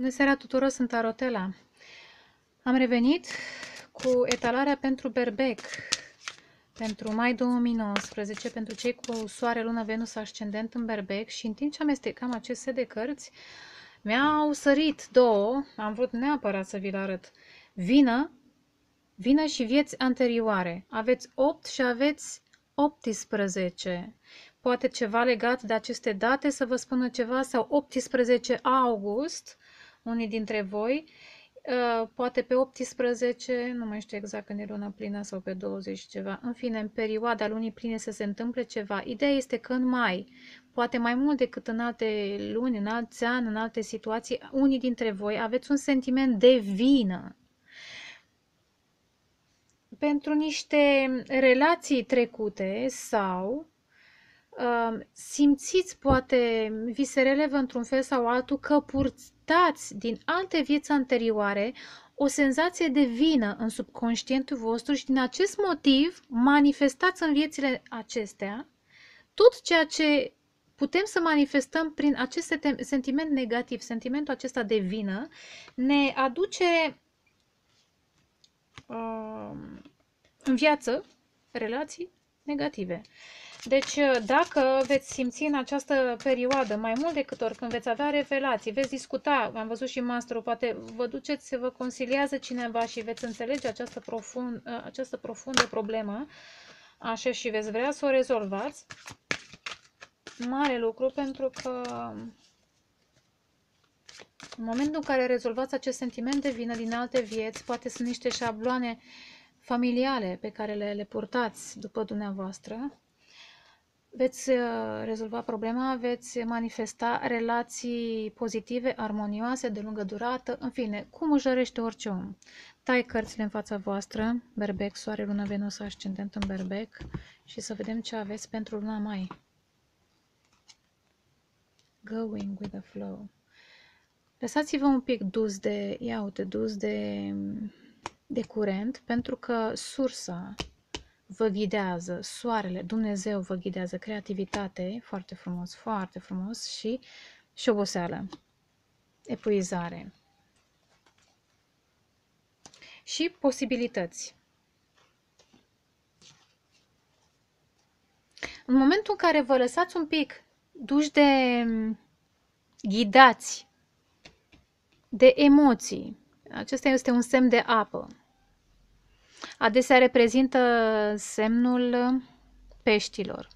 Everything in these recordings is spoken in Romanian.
Bună seara tuturor, sunt Arotela. Am revenit cu etalarea pentru berbec pentru mai 2019, pentru cei cu soare, lună, venus, ascendent în berbec și în timp ce amestecam acest set de cărți, mi-au sărit două, am vrut neapărat să vi le arăt. Vină, vină și vieți anterioare. Aveți 8 și aveți 18 poate ceva legat de aceste date, să vă spună ceva, sau 18 august, unii dintre voi, uh, poate pe 18, nu mai știu exact când e luna plină sau pe 20 ceva. În fine, în perioada lunii pline să se întâmple ceva. Ideea este că în mai, poate mai mult decât în alte luni, în alți ani, în alte situații, unii dintre voi aveți un sentiment de vină pentru niște relații trecute sau simțiți poate vi se relevă într-un fel sau altul că purtați din alte vieți anterioare o senzație de vină în subconștientul vostru și din acest motiv manifestați în viețile acestea tot ceea ce putem să manifestăm prin acest sentiment negativ, sentimentul acesta de vină, ne aduce în viață relații negative. Deci, uh, dacă veți simți în această perioadă, mai mult decât oricând, veți avea revelații, veți discuta, am văzut și masterul, poate vă duceți, vă consiliază cineva și veți înțelege această, profund, uh, această profundă problemă, așa și veți vrea să o rezolvați. Mare lucru, pentru că în momentul în care rezolvați acest sentiment de vină din alte vieți, poate sunt niște șabloane familiale pe care le, le purtați după dumneavoastră, veți uh, rezolva problema, veți manifesta relații pozitive, armonioase, de lungă durată, în fine, cum își dorește orice om. Tai cărțile în fața voastră, berbec, soare, luna, venus, ascendent în berbec și să vedem ce aveți pentru luna mai. Going with the flow. Lăsați-vă un pic dus de, iau de dus de, de curent, pentru că sursa vă ghidează, soarele, Dumnezeu vă ghidează, creativitate, foarte frumos, foarte frumos și, și oboseală, epuizare și posibilități. În momentul în care vă lăsați un pic duși de mm, ghidați de emoții, acesta este un semn de apă, Adesea reprezintă semnul peștilor.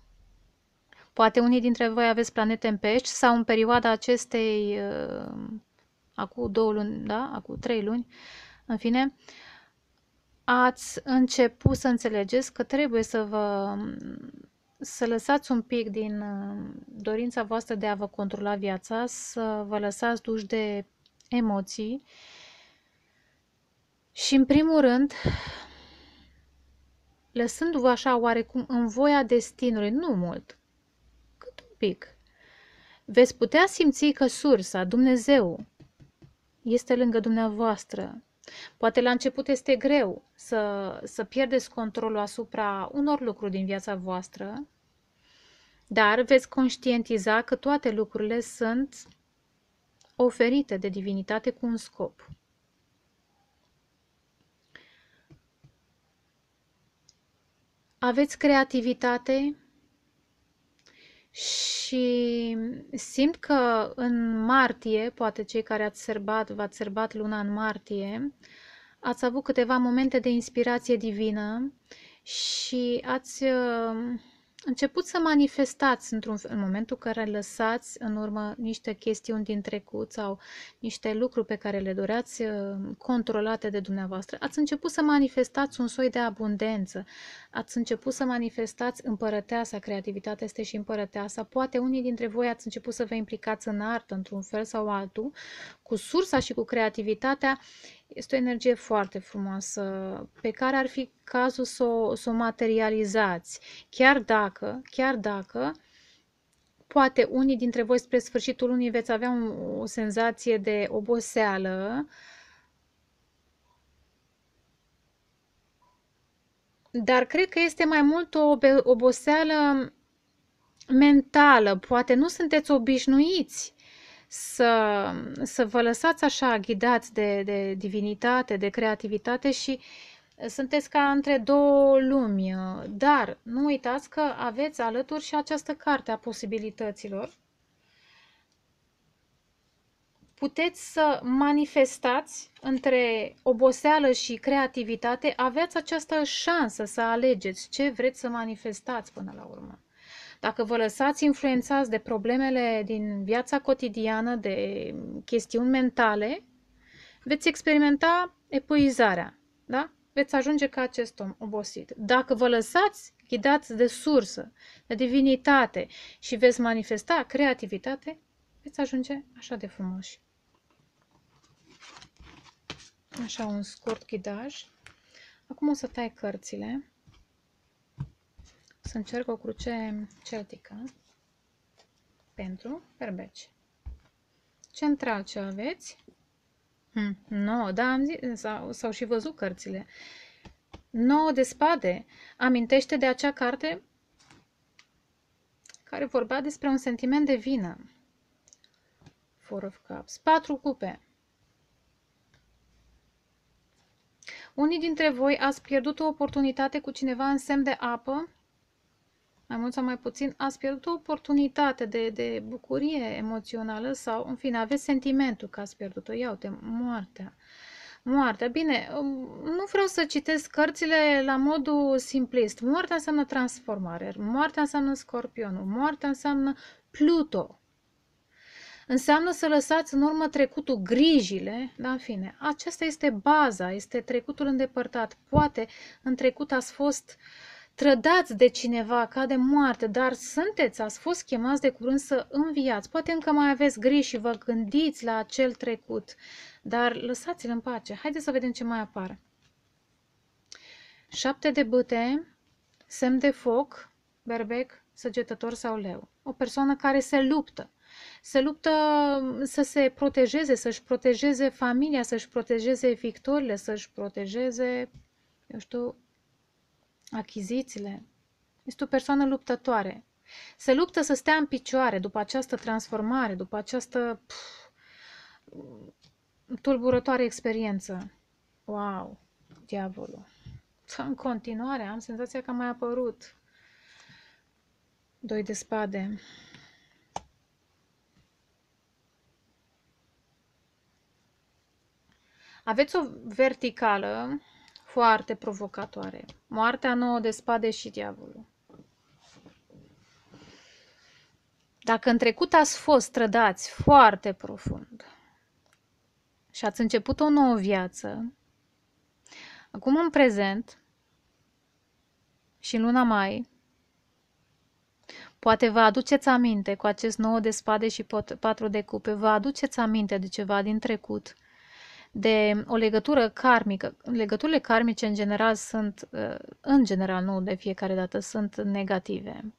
Poate unii dintre voi aveți planete în pești sau în perioada acestei, uh, acum două luni, da? Acum trei luni, în fine, ați început să înțelegeți că trebuie să vă să lăsați un pic din uh, dorința voastră de a vă controla viața, să vă lăsați duși de emoții și, în primul rând, lăsându-vă așa oarecum în voia destinului, nu mult, cât un pic. Veți putea simți că sursa, Dumnezeu, este lângă dumneavoastră. Poate la început este greu să, să pierdeți controlul asupra unor lucruri din viața voastră, dar veți conștientiza că toate lucrurile sunt oferite de divinitate cu un scop. aveți creativitate și simt că în martie, poate cei care ați sărbat, v-ați sărbat luna în martie, ați avut câteva momente de inspirație divină și ați uh, început să manifestați într-un în momentul în care lăsați în urmă niște chestiuni din trecut sau niște lucruri pe care le doreați uh, controlate de dumneavoastră, ați început să manifestați un soi de abundență, ați început să manifestați împărăteasa, creativitatea este și împărăteasa, poate unii dintre voi ați început să vă implicați în artă într-un fel sau altul, cu sursa și cu creativitatea, este o energie foarte frumoasă pe care ar fi cazul să o, să o materializați. Chiar dacă, chiar dacă, poate unii dintre voi spre sfârșitul lunii veți avea un, o senzație de oboseală, dar cred că este mai mult o oboseală mentală, poate nu sunteți obișnuiți să, să vă lăsați așa ghidați de, de divinitate, de creativitate și uh, sunteți ca între două lumi. Uh, dar nu uitați că aveți alături și această carte a posibilităților. Puteți să manifestați între oboseală și creativitate, aveți această șansă să alegeți ce vreți să manifestați până la urmă. Dacă vă lăsați influențați de problemele din viața cotidiană, de chestiuni mentale, veți experimenta epuizarea, da? Veți ajunge ca acest om obosit. Dacă vă lăsați ghidați de sursă, de divinitate și veți manifesta creativitate, veți ajunge așa de frumoși. Așa, un scurt ghidaj. Acum o să tai cărțile să încerc o cruce celtică pentru berbeci. Central ce aveți? Hm, 9, da, am zis, sau, au și văzut cărțile. 9 de spade. Amintește de acea carte care vorbea despre un sentiment de vină. Four of Cups. 4 cupe. Unii dintre voi ați pierdut o oportunitate cu cineva în semn de apă mai mult sau mai puțin, ați pierdut o oportunitate de, de bucurie emoțională sau, în fine, aveți sentimentul că ați pierdut-o. iau uite, moartea. Moartea. Bine, um, nu vreau să citesc cărțile la modul simplist. Moartea înseamnă transformare, moartea înseamnă scorpionul, moartea înseamnă Pluto. Înseamnă să lăsați în urmă trecutul, grijile, da, în fine. Aceasta este baza, este trecutul îndepărtat. Poate în trecut ați fost uh, trădați de cineva ca de moarte, dar sunteți, ați fost chemați de curând să înviați. Poate încă mai aveți griji și vă gândiți la acel trecut, dar lăsați-l în pace. Haideți să vedem ce mai apare. Șapte de bâte, semn de foc, berbec, săgetător sau leu. O persoană care se luptă. Se luptă să se protejeze, să-și protejeze familia, să-și protejeze victorile, să-și protejeze, eu știu, achizițiile. Este o persoană luptătoare. Se luptă să stea în picioare după această transformare, după această pf, tulburătoare experiență. Wow, diavolul. În continuare am senzația că a mai apărut. Doi de spade. Aveți o verticală foarte provocatoare. Moartea nouă de spade și diavolul. Dacă în trecut ați fost trădați foarte profund și ați început o nouă viață, acum în prezent și în luna mai, Poate vă aduceți aminte cu acest nou de spade și patru de cupe, vă aduceți aminte de ceva din trecut de o legătură karmică. Legăturile karmice în general sunt, uh, în general, nu de fiecare dată, sunt negative.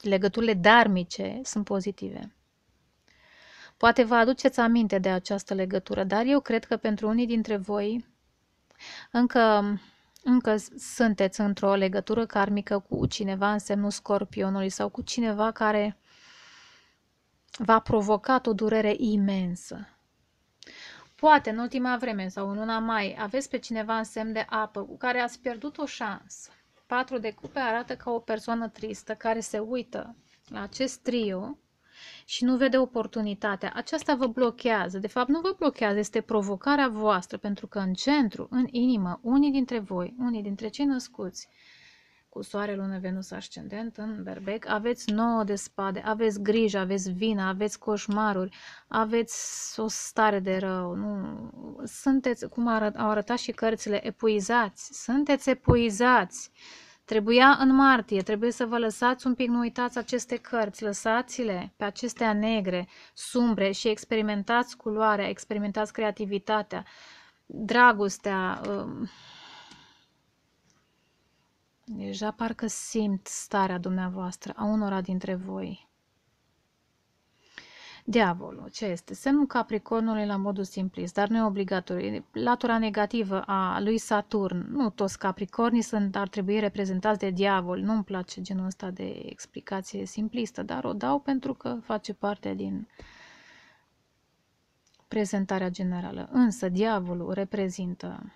Legăturile darmice sunt pozitive. Poate vă aduceți aminte de această legătură, dar eu cred că pentru unii dintre voi încă, încă sunteți într-o legătură karmică cu cineva în semnul scorpionului sau cu cineva care v-a provocat o durere imensă Poate în ultima vreme sau în luna mai aveți pe cineva în semn de apă cu care ați pierdut o șansă. Patru de cupe arată ca o persoană tristă care se uită la acest trio și nu vede oportunitatea. Aceasta vă blochează. De fapt, nu vă blochează, este provocarea voastră, pentru că în centru, în inimă, unii dintre voi, unii dintre cei născuți, cu soare, lună, venus, ascendent în berbec, aveți nouă de spade, aveți grijă, aveți vină, aveți coșmaruri, aveți o stare de rău, nu? sunteți, cum arăt, au arătat și cărțile, epuizați, sunteți epuizați. Trebuia în martie, trebuie să vă lăsați un pic, nu uitați aceste cărți, lăsați-le pe acestea negre, sumbre și experimentați culoarea, experimentați creativitatea, dragostea, uh... Deja parcă simt starea dumneavoastră a unora dintre voi. Diavolul, ce este? Semnul Capricornului la modul simplist, dar nu e obligatoriu. Latura negativă a lui Saturn. Nu toți Capricornii sunt, ar trebui reprezentați de diavol. Nu-mi place genul ăsta de explicație simplistă, dar o dau pentru că face parte din prezentarea generală. Însă, diavolul reprezintă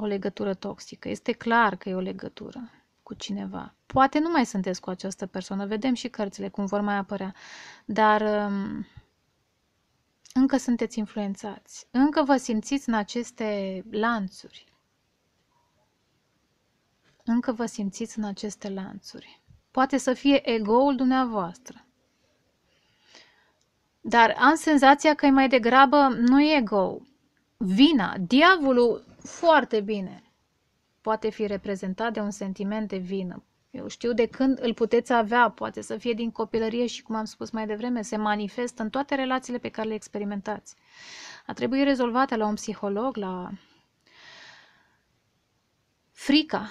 o legătură toxică. Este clar că e o legătură cu cineva. Poate nu mai sunteți cu această persoană, vedem și cărțile cum vor mai apărea, dar um, încă sunteți influențați, încă vă simțiți în aceste lanțuri. Încă vă simțiți în aceste lanțuri. Poate să fie egoul dumneavoastră. Dar am senzația că e mai degrabă nu e ego, vina. Diavolul foarte bine poate fi reprezentat de un sentiment de vină. Eu știu de când îl puteți avea, poate să fie din copilărie și, cum am spus mai devreme, se manifestă în toate relațiile pe care le experimentați. A trebui rezolvată la un psiholog, la frica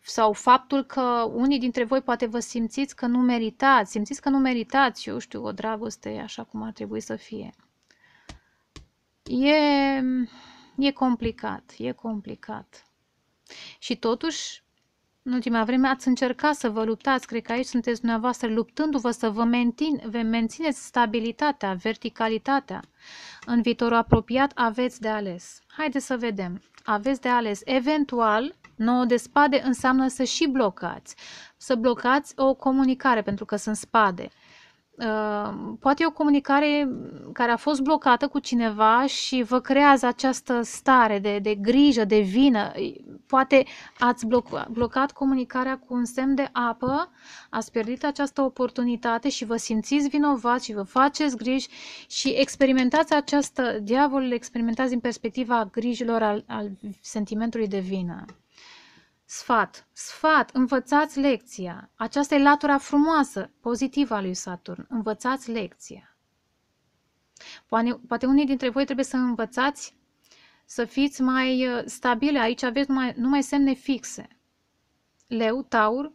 sau faptul că unii dintre voi poate vă simțiți că nu meritați, simțiți că nu meritați, eu știu, o dragoste așa cum ar trebui să fie. E E complicat, e complicat. Și totuși, în ultima vreme ați încercat să vă luptați, cred că aici sunteți dumneavoastră, luptându-vă să vă, mențin, vă mențineți stabilitatea, verticalitatea. În viitorul apropiat aveți de ales. Haideți să vedem. Aveți de ales. Eventual, nouă de spade înseamnă să și blocați. Să blocați o comunicare, pentru că sunt spade. Ehm, poate e o comunicare care a fost blocată cu cineva și vă creează această stare de, de grijă, de vină. Poate ați bloc, blocat comunicarea cu un semn de apă, ați pierdut această oportunitate și vă simțiți vinovați și vă faceți griji și experimentați această, diavol, experimentați din perspectiva grijilor al, al sentimentului de vină. Sfat, sfat, învățați lecția. Aceasta e latura frumoasă, pozitivă a lui Saturn. Învățați lecția. Poate unii dintre voi trebuie să învățați să fiți mai uh, stabile. Aici aveți numai, numai semne fixe. Leu, taur,